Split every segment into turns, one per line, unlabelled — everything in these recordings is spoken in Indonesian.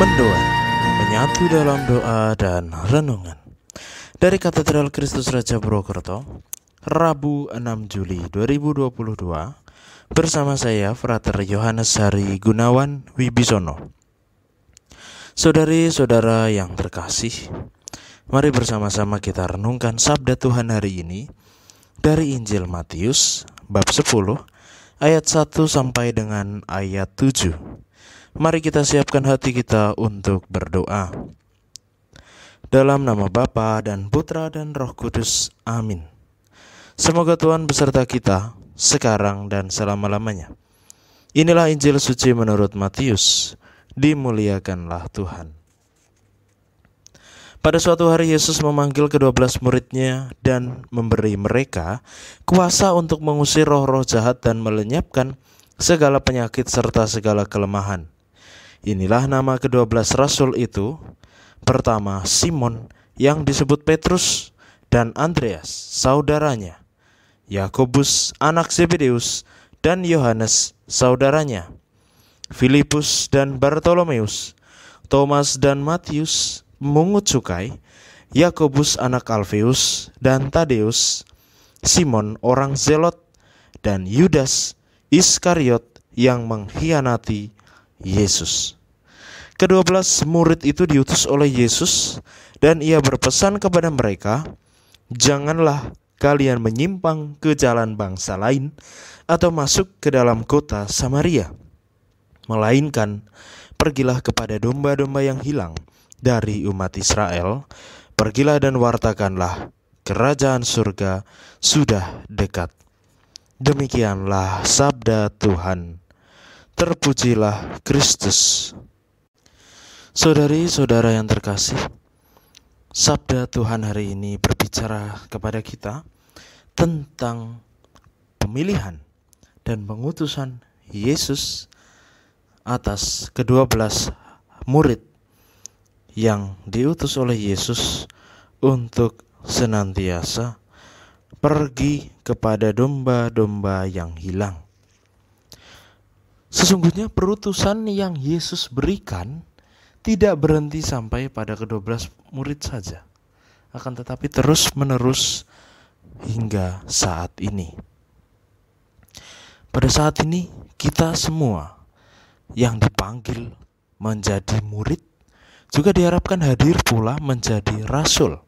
Mendoan, Menyatu dalam doa dan renungan Dari Katedral Kristus Raja Purwokerto Rabu 6 Juli 2022 Bersama saya Frater Yohanes Hari Gunawan Wibisono Saudari-saudara yang terkasih Mari bersama-sama kita renungkan sabda Tuhan hari ini dari Injil Matius bab 10 ayat 1 sampai dengan ayat 7 mari kita siapkan hati kita untuk berdoa. Dalam nama Bapa dan Putra dan Roh Kudus. Amin. Semoga Tuhan beserta kita sekarang dan selama-lamanya. Inilah Injil suci menurut Matius. Dimuliakanlah Tuhan. Pada suatu hari Yesus memanggil kedua belas muridnya dan memberi mereka kuasa untuk mengusir roh-roh jahat dan melenyapkan segala penyakit serta segala kelemahan. Inilah nama kedua belas rasul itu. Pertama, Simon yang disebut Petrus dan Andreas, saudaranya. Yakobus, anak Zebedeus, dan Yohanes, saudaranya. Filipus dan Bartolomeus, Thomas dan Matius, mungut cukai, Yakobus anak Alfeus dan Tadeus, Simon orang Zelot, dan Yudas Iskariot yang mengkhianati Yesus. Kedua belas murid itu diutus oleh Yesus dan ia berpesan kepada mereka, Janganlah kalian menyimpang ke jalan bangsa lain atau masuk ke dalam kota Samaria. Melainkan, pergilah kepada domba-domba yang hilang dari umat Israel, pergilah dan wartakanlah, kerajaan surga sudah dekat. Demikianlah sabda Tuhan terpujilah Kristus. Saudari-saudara yang terkasih, sabda Tuhan hari ini berbicara kepada kita tentang pemilihan dan pengutusan Yesus atas kedua belas murid yang diutus oleh Yesus untuk senantiasa pergi kepada domba-domba yang hilang Sesungguhnya perutusan yang Yesus berikan tidak berhenti sampai pada ke-12 murid saja, akan tetapi terus menerus hingga saat ini. Pada saat ini, kita semua yang dipanggil menjadi murid juga diharapkan hadir pula menjadi rasul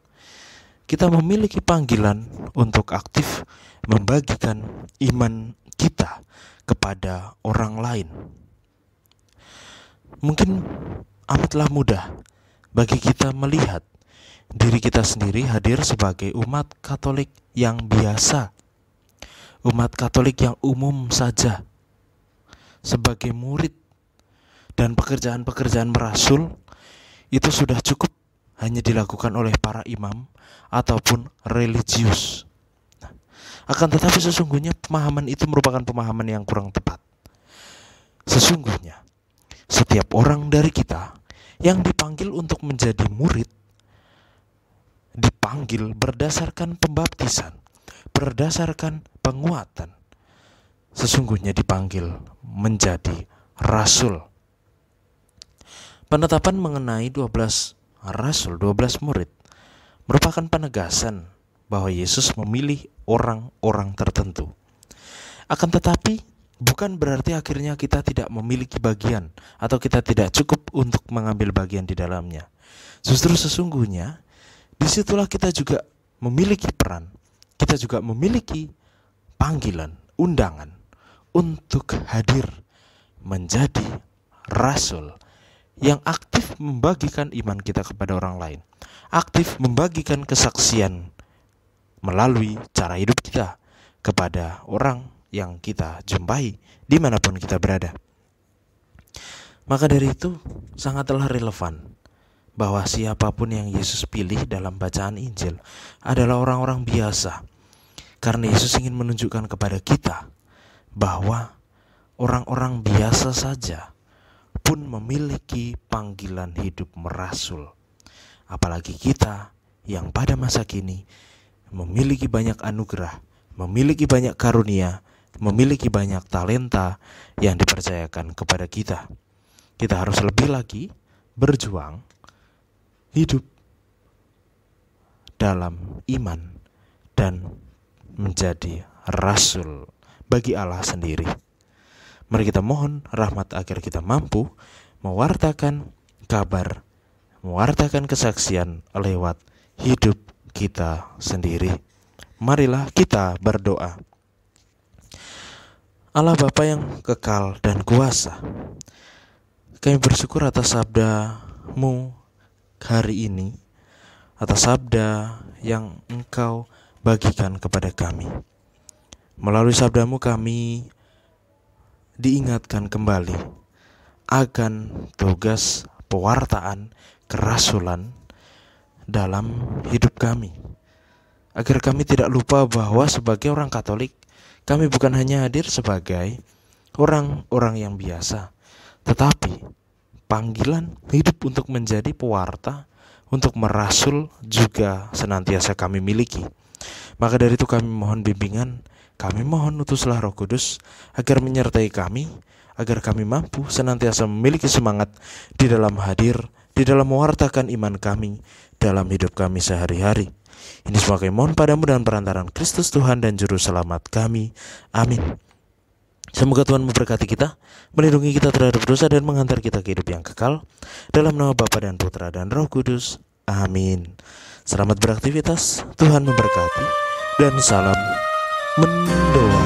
kita memiliki panggilan untuk aktif membagikan iman kita kepada orang lain. Mungkin amatlah mudah bagi kita melihat diri kita sendiri hadir sebagai umat Katolik yang biasa, umat Katolik yang umum saja, sebagai murid dan pekerjaan-pekerjaan rasul itu sudah cukup hanya dilakukan oleh para imam ataupun religius. Nah, akan tetapi sesungguhnya pemahaman itu merupakan pemahaman yang kurang tepat. Sesungguhnya, setiap orang dari kita yang dipanggil untuk menjadi murid dipanggil berdasarkan pembaptisan, berdasarkan penguatan. Sesungguhnya dipanggil menjadi rasul penetapan mengenai 12 rasul 12 murid merupakan penegasan bahwa Yesus memilih orang-orang tertentu. Akan tetapi, bukan berarti akhirnya kita tidak memiliki bagian atau kita tidak cukup untuk mengambil bagian di dalamnya. Justru sesungguhnya, disitulah kita juga memiliki peran, kita juga memiliki panggilan, undangan untuk hadir menjadi rasul yang aktif membagikan iman kita kepada orang lain, aktif membagikan kesaksian melalui cara hidup kita kepada orang yang kita jumpai dimanapun kita berada. Maka dari itu, sangatlah relevan bahwa siapapun yang Yesus pilih dalam bacaan Injil adalah orang-orang biasa, karena Yesus ingin menunjukkan kepada kita bahwa orang-orang biasa saja pun memiliki panggilan hidup merasul. Apalagi kita yang pada masa kini memiliki banyak anugerah, memiliki banyak karunia, memiliki banyak talenta yang dipercayakan kepada kita. Kita harus lebih lagi berjuang hidup dalam iman dan menjadi rasul bagi Allah sendiri. Mari kita mohon rahmat agar kita mampu mewartakan kabar, mewartakan kesaksian lewat hidup kita sendiri. Marilah kita berdoa. Allah Bapa yang kekal dan kuasa, kami bersyukur atas sabdamu hari ini, atas sabda yang engkau bagikan kepada kami. Melalui sabdamu kami diingatkan kembali akan tugas pewartaan kerasulan dalam hidup kami. Agar kami tidak lupa bahwa sebagai orang Katolik, kami bukan hanya hadir sebagai orang-orang yang biasa, tetapi panggilan hidup untuk menjadi pewarta, untuk merasul juga senantiasa kami miliki. Maka dari itu kami mohon bimbingan kami mohon utuslah Roh Kudus agar menyertai kami, agar kami mampu senantiasa memiliki semangat di dalam hadir, di dalam mewartakan iman kami dalam hidup kami sehari-hari. Ini sebagai mohon padamu dan perantaran Kristus Tuhan dan Juru Selamat kami. Amin. Semoga Tuhan memberkati kita, melindungi kita terhadap dosa dan menghantar kita ke hidup yang kekal. Dalam nama Bapa dan Putra dan Roh Kudus. Amin. Selamat beraktivitas, Tuhan memberkati, dan salam mendoa